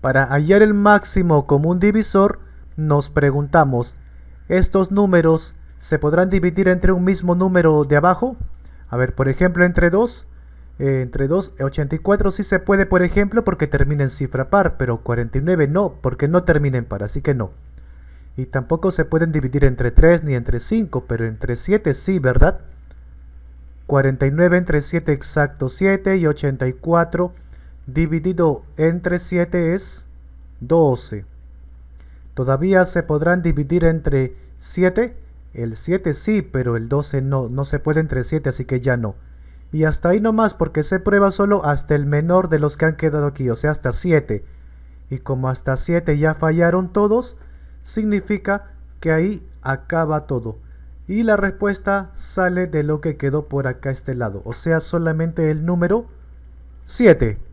Para hallar el máximo común divisor, nos preguntamos, ¿estos números se podrán dividir entre un mismo número de abajo? A ver, por ejemplo, entre 2, eh, entre 2, 84 sí se puede, por ejemplo, porque termina en cifra par, pero 49 no, porque no termina en par, así que no. Y tampoco se pueden dividir entre 3 ni entre 5, pero entre 7 sí, ¿verdad? 49 entre 7 exacto 7 y 84 dividido entre 7 es 12. Todavía se podrán dividir entre 7. El 7 sí, pero el 12 no, no se puede entre 7, así que ya no. Y hasta ahí nomás, porque se prueba solo hasta el menor de los que han quedado aquí, o sea, hasta 7. Y como hasta 7 ya fallaron todos, significa que ahí acaba todo. Y la respuesta sale de lo que quedó por acá este lado, o sea, solamente el número 7.